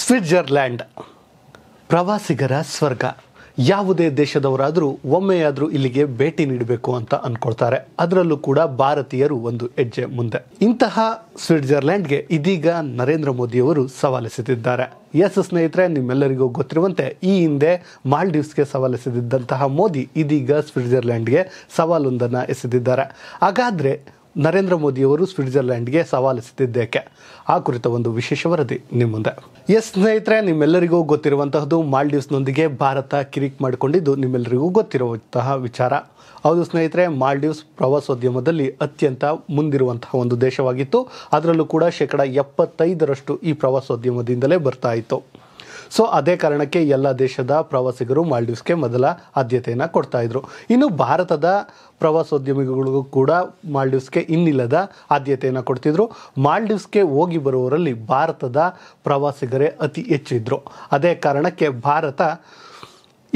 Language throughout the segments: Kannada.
ಸ್ವಿಟ್ಜರ್ಲ್ಯಾಂಡ್ ಪ್ರವಾಸಿಗರ ಸ್ವರ್ಗ ಯಾವುದೇ ದೇಶದವರಾದರೂ ಒಮ್ಮೆಯಾದರೂ ಇಲ್ಲಿಗೆ ಭೇಟಿ ನೀಡಬೇಕು ಅಂತ ಅಂದ್ಕೊಳ್ತಾರೆ ಅದರಲ್ಲೂ ಕೂಡ ಭಾರತೀಯರು ಒಂದು ಹೆಜ್ಜೆ ಮುಂದೆ ಇಂತಹ ಸ್ವಿಟ್ಜರ್ಲ್ಯಾಂಡ್ಗೆ ಇದೀಗ ನರೇಂದ್ರ ಮೋದಿಯವರು ಸವಾಲಿಸುತ್ತಿದ್ದಾರೆ ಎಸ್ ಸ್ನೇಹಿತರೆ ನಿಮ್ಮೆಲ್ಲರಿಗೂ ಗೊತ್ತಿರುವಂತೆ ಈ ಹಿಂದೆ ಮಾಲ್ಡೀವ್ಸ್ಗೆ ಸವಾಲೆಸೆದಿದ್ದಂತಹ ಮೋದಿ ಇದೀಗ ಸ್ವಿಟ್ಜರ್ಲ್ಯಾಂಡ್ಗೆ ಸವಾಲೊಂದನ್ನು ಎಸೆದಿದ್ದಾರೆ ಹಾಗಾದರೆ ನರೇಂದ್ರ ಮೋದಿಯವರು ಸ್ವಿಟ್ಜರ್ಲ್ಯಾಂಡ್ಗೆ ಸವಾಲಿಸುತ್ತಿದ್ದೇಕೆ ಆ ಕುರಿತ ಒಂದು ವಿಶೇಷ ವರದಿ ನಿಮ್ಮ ಮುಂದೆ ಎಸ್ ಸ್ನೇಹಿತರೆ ನಿಮ್ಮೆಲ್ಲರಿಗೂ ಗೊತ್ತಿರುವಂತಹದ್ದು ಮಾಲ್ಡೀವ್ಸ್ನೊಂದಿಗೆ ಭಾರತ ಕಿರಿಕ್ ಮಾಡಿಕೊಂಡಿದ್ದು ನಿಮ್ಮೆಲ್ಲರಿಗೂ ಗೊತ್ತಿರುವಂತಹ ವಿಚಾರ ಹೌದು ಸ್ನೇಹಿತರೆ ಮಾಲ್ಡೀವ್ಸ್ ಪ್ರವಾಸೋದ್ಯಮದಲ್ಲಿ ಅತ್ಯಂತ ಮುಂದಿರುವಂತಹ ಒಂದು ದೇಶವಾಗಿತ್ತು ಅದರಲ್ಲೂ ಕೂಡ ಶೇಕಡ ಎಪ್ಪತ್ತೈದರಷ್ಟು ಈ ಪ್ರವಾಸೋದ್ಯಮದಿಂದಲೇ ಬರ್ತಾ ಇತ್ತು ಸೊ ಅದೇ ಕಾರಣಕ್ಕೆ ಎಲ್ಲ ದೇಶದ ಪ್ರವಾಸಿಗರು ಮಾಲ್ಡೀವ್ಸ್ಗೆ ಮೊದಲ ಆದ್ಯತೆಯನ್ನು ಕೊಡ್ತಾ ಇದ್ರು ಇನ್ನು ಭಾರತದ ಪ್ರವಾಸೋದ್ಯಮಿಗಳಿಗೂ ಕೂಡ ಮಾಲ್ಡೀವ್ಸ್ಗೆ ಇನ್ನಿಲ್ಲದ ಆದ್ಯತೆಯನ್ನು ಕೊಡ್ತಿದ್ರು ಮಾಲ್ಡೀವ್ಸ್ಗೆ ಹೋಗಿ ಬರುವವರಲ್ಲಿ ಭಾರತದ ಪ್ರವಾಸಿಗರೇ ಅತಿ ಹೆಚ್ಚಿದ್ರು ಅದೇ ಕಾರಣಕ್ಕೆ ಭಾರತ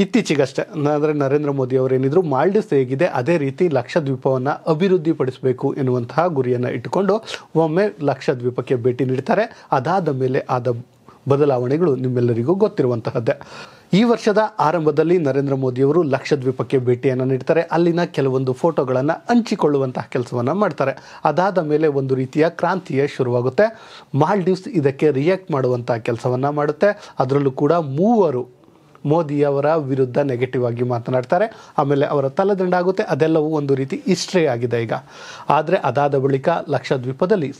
ಇತ್ತೀಚೆಗಷ್ಟೇ ಅಂದರೆ ನರೇಂದ್ರ ಮೋದಿ ಅವರೇನಿದ್ರು ಮಾಲ್ಡೀವ್ಸ್ ಹೇಗಿದೆ ಅದೇ ರೀತಿ ಲಕ್ಷದ್ವೀಪವನ್ನು ಅಭಿವೃದ್ಧಿಪಡಿಸಬೇಕು ಎನ್ನುವಂತಹ ಗುರಿಯನ್ನು ಇಟ್ಟುಕೊಂಡು ಒಮ್ಮೆ ಲಕ್ಷದ್ವೀಪಕ್ಕೆ ಭೇಟಿ ನೀಡ್ತಾರೆ ಅದಾದ ಮೇಲೆ ಆದ ಬದಲಾವಣೆಗಳು ನಿಮ್ಮೆಲ್ಲರಿಗೂ ಗೊತ್ತಿರುವಂತಹದ್ದೇ ಈ ವರ್ಷದ ಆರಂಭದಲ್ಲಿ ನರೇಂದ್ರ ಮೋದಿಯವರು ಲಕ್ಷದ್ವೀಪಕ್ಕೆ ಭೇಟಿಯನ್ನು ನೀಡ್ತಾರೆ ಅಲ್ಲಿನ ಕೆಲವೊಂದು ಫೋಟೋಗಳನ್ನು ಹಂಚಿಕೊಳ್ಳುವಂತಹ ಕೆಲಸವನ್ನು ಮಾಡ್ತಾರೆ ಅದಾದ ಮೇಲೆ ಒಂದು ರೀತಿಯ ಕ್ರಾಂತಿಯೇ ಶುರುವಾಗುತ್ತೆ ಮಾಲ್ಡೀವ್ಸ್ ಇದಕ್ಕೆ ರಿಯಾಕ್ಟ್ ಮಾಡುವಂತಹ ಕೆಲಸವನ್ನು ಮಾಡುತ್ತೆ ಅದರಲ್ಲೂ ಕೂಡ ಮೂವರು ಮೋದಿಯವರ ವಿರುದ್ಧ ನೆಗೆಟಿವ್ ಆಗಿ ಮಾತನಾಡ್ತಾರೆ ಆಮೇಲೆ ಅವರ ಆಗುತ್ತೆ ಅದೆಲ್ಲವೂ ಒಂದು ರೀತಿ ಹಿಸ್ಟ್ರಿ ಆಗಿದೆ ಈಗ ಆದರೆ ಅದಾದ ಬಳಿಕ ಲಕ್ಷದ್ವೀಪದಲ್ಲಿ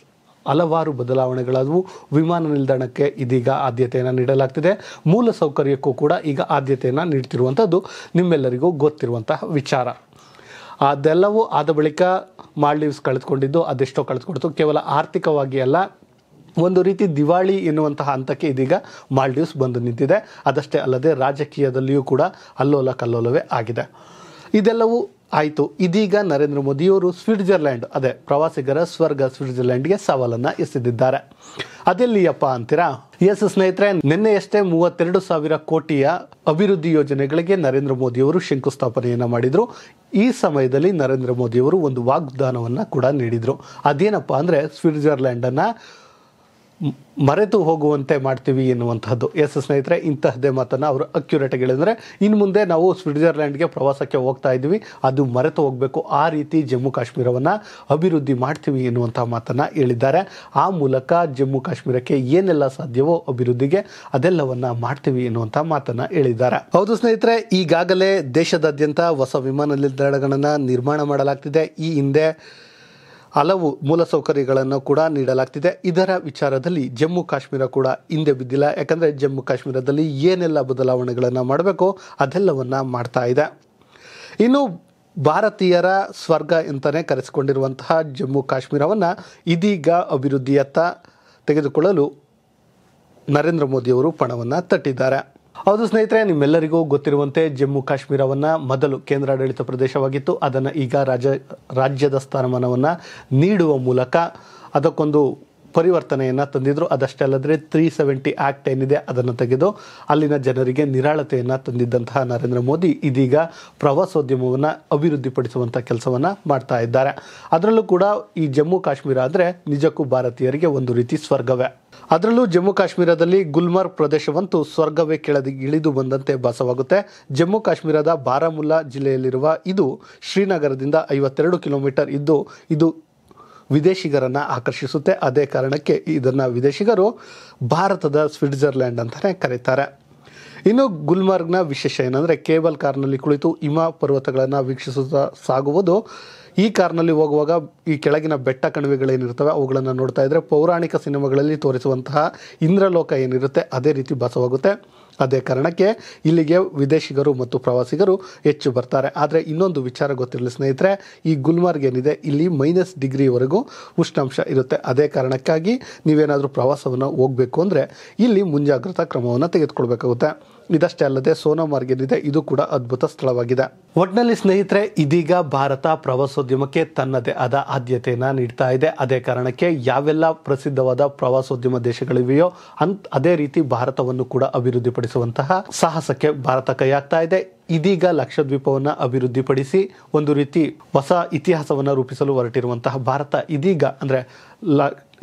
ಹಲವಾರು ಬದಲಾವಣೆಗಳಾದವು ವಿಮಾನ ನಿಲ್ದಾಣಕ್ಕೆ ಇದೀಗ ಆದ್ಯತೆಯನ್ನು ನೀಡಲಾಗ್ತಿದೆ ಮೂಲ ಸೌಕರ್ಯಕ್ಕೂ ಕೂಡ ಈಗ ಆದ್ಯತೆಯನ್ನು ನೀಡ್ತಿರುವಂಥದ್ದು ನಿಮ್ಮೆಲ್ಲರಿಗೂ ಗೊತ್ತಿರುವಂತಹ ವಿಚಾರ ಅದೆಲ್ಲವೂ ಆದ ಬಳಿಕ ಮಾಲ್ಡೀವ್ಸ್ ಕಳೆದುಕೊಂಡಿದ್ದು ಅದೆಷ್ಟೋ ಕಳೆದುಕೊಡ್ತು ಕೇವಲ ಆರ್ಥಿಕವಾಗಿ ಅಲ್ಲ ಒಂದು ರೀತಿ ದಿವಾಳಿ ಎನ್ನುವಂತಹ ಹಂತಕ್ಕೆ ಇದೀಗ ಮಾಲ್ಡೀವ್ಸ್ ಬಂದು ನಿಂತಿದೆ ಅದಷ್ಟೇ ಅಲ್ಲದೆ ರಾಜಕೀಯದಲ್ಲಿಯೂ ಕೂಡ ಅಲ್ಲೋಲ ಕಲ್ಲೋಲವೇ ಆಗಿದೆ ಇದೆಲ್ಲವೂ ಆಯಿತು ಇದೀಗ ನರೇಂದ್ರ ಮೋದಿಯವರು ಸ್ವಿಟ್ಜರ್ಲ್ಯಾಂಡ್ ಅದೇ ಪ್ರವಾಸಿಗರ ಸ್ವರ್ಗ ಸ್ವಿಟ್ಜರ್ಲ್ಯಾಂಡ್ಗೆ ಸವಾಲನ್ನು ಎಸೆದಿದ್ದಾರೆ ಅದೆಲ್ಲಿಯಪ್ಪ ಅಂತೀರಾ ಎಸ್ ಸ್ನೇಹಿತರೆ ನಿನ್ನೆಯಷ್ಟೇ ಮೂವತ್ತೆರಡು ಸಾವಿರ ಕೋಟಿಯ ಅಭಿವೃದ್ಧಿ ಯೋಜನೆಗಳಿಗೆ ನರೇಂದ್ರ ಮೋದಿಯವರು ಶಂಕುಸ್ಥಾಪನೆಯನ್ನು ಮಾಡಿದರು ಈ ಸಮಯದಲ್ಲಿ ನರೇಂದ್ರ ಮೋದಿಯವರು ಒಂದು ವಾಗ್ದಾನವನ್ನು ಕೂಡ ನೀಡಿದರು ಅದೇನಪ್ಪ ಅಂದರೆ ಸ್ವಿಟ್ಜರ್ಲ್ಯಾಂಡನ್ನು ಮರೆತು ಹೋಗುವಂತೆ ಮಾಡ್ತೀವಿ ಎನ್ನುವಂತಹದ್ದು ಎಸ್ ಸ್ನೇಹಿತರೆ ಇಂತಹದ್ದೇ ಮಾತನ್ನು ಅವರು ಆಗಿ ಹೇಳಿದರೆ ಇನ್ನು ಮುಂದೆ ನಾವು ಸ್ವಿಟ್ಜರ್ಲ್ಯಾಂಡ್ಗೆ ಪ್ರವಾಸಕ್ಕೆ ಹೋಗ್ತಾ ಇದೀವಿ ಅದು ಮರೆತು ಹೋಗಬೇಕು ಆ ರೀತಿ ಜಮ್ಮು ಕಾಶ್ಮೀರವನ್ನು ಅಭಿವೃದ್ಧಿ ಮಾಡ್ತೀವಿ ಎನ್ನುವಂಥ ಮಾತನ್ನು ಹೇಳಿದ್ದಾರೆ ಆ ಮೂಲಕ ಜಮ್ಮು ಕಾಶ್ಮೀರಕ್ಕೆ ಏನೆಲ್ಲ ಸಾಧ್ಯವೋ ಅಭಿವೃದ್ಧಿಗೆ ಅದೆಲ್ಲವನ್ನು ಮಾಡ್ತೀವಿ ಎನ್ನುವಂಥ ಮಾತನ್ನು ಹೇಳಿದ್ದಾರೆ ಹೌದು ಸ್ನೇಹಿತರೆ ಈಗಾಗಲೇ ದೇಶದಾದ್ಯಂತ ಹೊಸ ವಿಮಾನ ನಿಲ್ದಾಣಗಳನ್ನು ನಿರ್ಮಾಣ ಮಾಡಲಾಗ್ತಿದೆ ಈ ಹಿಂದೆ ಹಲವು ಮೂಲಸೌಕರ್ಯಗಳನ್ನು ಕೂಡ ನೀಡಲಾಗ್ತಿದೆ ಇದರ ವಿಚಾರದಲ್ಲಿ ಜಮ್ಮು ಕಾಶ್ಮೀರ ಕೂಡ ಹಿಂದೆ ಬಿದ್ದಿಲ್ಲ ಯಾಕಂದರೆ ಜಮ್ಮು ಕಾಶ್ಮೀರದಲ್ಲಿ ಏನೆಲ್ಲ ಬದಲಾವಣೆಗಳನ್ನು ಮಾಡಬೇಕು ಅದೆಲ್ಲವನ್ನು ಮಾಡ್ತಾ ಇದೆ ಇನ್ನು ಭಾರತೀಯರ ಸ್ವರ್ಗ ಅಂತಲೇ ಕರೆಸಿಕೊಂಡಿರುವಂತಹ ಜಮ್ಮು ಕಾಶ್ಮೀರವನ್ನು ಇದೀಗ ಅಭಿವೃದ್ಧಿಯತ್ತ ತೆಗೆದುಕೊಳ್ಳಲು ನರೇಂದ್ರ ಮೋದಿಯವರು ಪಣವನ್ನು ತಟ್ಟಿದ್ದಾರೆ ಹೌದು ಸ್ನೇಹಿತರೆ ನಿಮ್ಮೆಲ್ಲರಿಗೂ ಗೊತ್ತಿರುವಂತೆ ಜಮ್ಮು ಕಾಶ್ಮೀರವನ್ನು ಮೊದಲು ಕೇಂದ್ರಾಡಳಿತ ಪ್ರದೇಶವಾಗಿತ್ತು ಅದನ್ನು ಈಗ ರಾಜ ರಾಜ್ಯದ ಸ್ಥಾನಮಾನವನ್ನು ನೀಡುವ ಮೂಲಕ ಅದಕ್ಕೊಂದು ಪರಿವರ್ತನೆಯನ್ನು ತಂದಿದ್ದರು ಅದಷ್ಟೇ ಅಲ್ಲದೆ ತ್ರೀ ಸೆವೆಂಟಿ ಆ್ಯಕ್ಟ್ ಏನಿದೆ ಅದನ್ನು ತೆಗೆದು ಅಲ್ಲಿನ ಜನರಿಗೆ ನಿರಾಳತೆಯನ್ನು ತಂದಿದ್ದಂತಹ ನರೇಂದ್ರ ಮೋದಿ ಇದೀಗ ಪ್ರವಾಸೋದ್ಯಮವನ್ನು ಅಭಿವೃದ್ಧಿಪಡಿಸುವಂಥ ಕೆಲಸವನ್ನು ಮಾಡ್ತಾ ಇದ್ದಾರೆ ಅದರಲ್ಲೂ ಕೂಡ ಈ ಜಮ್ಮು ಕಾಶ್ಮೀರ ಆದರೆ ನಿಜಕ್ಕೂ ಭಾರತೀಯರಿಗೆ ಒಂದು ರೀತಿ ಸ್ವರ್ಗವೇ ಅದರಲ್ಲೂ ಜಮ್ಮು ಕಾಶ್ಮೀರದಲ್ಲಿ ಗುಲ್ಮರ್ಗ್ ಪ್ರದೇಶವಂತೂ ಸ್ವರ್ಗವೇ ಕೆಳದಿ ಇಳಿದು ಬಂದಂತೆ ಭಾಸವಾಗುತ್ತೆ ಜಮ್ಮು ಕಾಶ್ಮೀರದ ಬಾರಾಮುಲ್ಲಾ ಜಿಲ್ಲೆಯಲ್ಲಿರುವ ಇದು ಶ್ರೀನಗರದಿಂದ ಐವತ್ತೆರಡು ಕಿಲೋಮೀಟರ್ ಇದ್ದು ಇದು ವಿದೇಶಿಗರನ್ನು ಆಕರ್ಷಿಸುತ್ತೆ ಅದೇ ಕಾರಣಕ್ಕೆ ಇದನ್ನು ವಿದೇಶಿಗರು ಭಾರತದ ಸ್ವಿಟ್ಜರ್ಲ್ಯಾಂಡ್ ಅಂತಲೇ ಕರೀತಾರೆ ಇನ್ನು ಗುಲ್ಮಾರ್ಗ್ನ ವಿಶೇಷ ಏನಂದರೆ ಕೇಬಲ್ ಕಾರ್ನಲ್ಲಿ ಕುಳಿತು ಹಿಮ ಪರ್ವತಗಳನ್ನು ವೀಕ್ಷಿಸುತ್ತಾ ಸಾಗುವುದು ಈ ಕಾರ್ನಲ್ಲಿ ಹೋಗುವಾಗ ಈ ಕೆಳಗಿನ ಬೆಟ್ಟ ಕಣಿವೆಗಳೇನಿರ್ತವೆ ಅವುಗಳನ್ನು ನೋಡ್ತಾ ಇದ್ದರೆ ಪೌರಾಣಿಕ ಸಿನಿಮಾಗಳಲ್ಲಿ ತೋರಿಸುವಂತಹ ಇಂದ್ರಲೋಕ ಏನಿರುತ್ತೆ ಅದೇ ರೀತಿ ಭಾಸವಾಗುತ್ತೆ ಅದೇ ಕಾರಣಕ್ಕೆ ಇಲ್ಲಿಗೆ ವಿದೇಶಿಗರು ಮತ್ತು ಪ್ರವಾಸಿಗರು ಹೆಚ್ಚು ಬರ್ತಾರೆ ಆದರೆ ಇನ್ನೊಂದು ವಿಚಾರ ಗೊತ್ತಿರಲಿ ಸ್ನೇಹಿತರೆ ಈ ಗುಲ್ಮಾರ್ಗ್ ಏನಿದೆ ಇಲ್ಲಿ ಮೈನಸ್ ಡಿಗ್ರಿವರೆಗೂ ಉಷ್ಣಾಂಶ ಇರುತ್ತೆ ಅದೇ ಕಾರಣಕ್ಕಾಗಿ ನೀವೇನಾದರೂ ಪ್ರವಾಸವನ್ನು ಹೋಗಬೇಕು ಅಂದರೆ ಇಲ್ಲಿ ಮುಂಜಾಗ್ರತಾ ಕ್ರಮವನ್ನು ತೆಗೆದುಕೊಳ್ಬೇಕಾಗುತ್ತೆ ಇದಷ್ಟೇ ಅಲ್ಲದೆ ಸೋನಾಮಾರ್ಗ್ ಏನಿದೆ ಇದು ಕೂಡ ಅದ್ಭುತ ಸ್ಥಳವಾಗಿದೆ ಒಟ್ನಲ್ಲಿ ಸ್ನೇಹಿತರೆ ಇದೀಗ ಭಾರತ ಪ್ರವಾಸೋದ್ಯಮಕ್ಕೆ ತನ್ನದೇ ಆದ ಆದ್ಯತೆಯನ್ನ ನೀಡ್ತಾ ಇದೆ ಅದೇ ಕಾರಣಕ್ಕೆ ಯಾವೆಲ್ಲ ಪ್ರಸಿದ್ಧವಾದ ಪ್ರವಾಸೋದ್ಯಮ ದೇಶಗಳಿವೆಯೋ ಅಂತ ಅದೇ ರೀತಿ ಭಾರತವನ್ನು ಕೂಡ ಅಭಿವೃದ್ಧಿಪಡಿಸುವಂತಹ ಸಾಹಸಕ್ಕೆ ಭಾರತ ಕೈಯಾಗ್ತಾ ಇದೆ ಇದೀಗ ಲಕ್ಷದ್ವೀಪವನ್ನು ಅಭಿವೃದ್ಧಿಪಡಿಸಿ ಒಂದು ರೀತಿ ಹೊಸ ಇತಿಹಾಸವನ್ನು ರೂಪಿಸಲು ಹೊರಟಿರುವಂತಹ ಭಾರತ ಇದೀಗ ಅಂದರೆ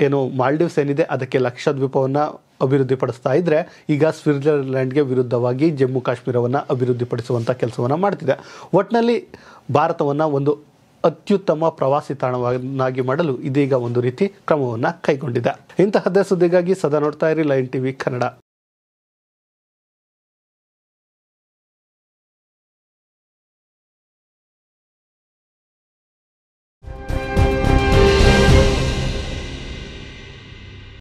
ಏನು ಮಾಲ್ಡೀವ್ಸ್ ಏನಿದೆ ಅದಕ್ಕೆ ಲಕ್ಷದ್ವೀಪವನ್ನು ಅಭಿವೃದ್ಧಿಪಡಿಸ್ತಾ ಇದ್ರೆ ಈಗ ಸ್ವಿಟ್ಜರ್ಲ್ಯಾಂಡ್ಗೆ ವಿರುದ್ಧವಾಗಿ ಜಮ್ಮು ಕಾಶ್ಮೀರವನ್ನು ಅಭಿವೃದ್ಧಿಪಡಿಸುವಂಥ ಕೆಲಸವನ್ನು ಮಾಡ್ತಿದೆ ಒಟ್ಟಿನಲ್ಲಿ ಭಾರತವನ್ನು ಒಂದು ಅತ್ಯುತ್ತಮ ಪ್ರವಾಸಿ ತಾಣವನ್ನಾಗಿ ಮಾಡಲು ಇದೀಗ ಒಂದು ರೀತಿ ಕ್ರಮವನ್ನು ಕೈಗೊಂಡಿದೆ ಇಂತಹದ್ದೇ ಸುದ್ದಿಗಾಗಿ ಸದಾ ನೋಡ್ತಾ ಇರಿ ಲೈನ್ ಟಿವಿ ಕನ್ನಡ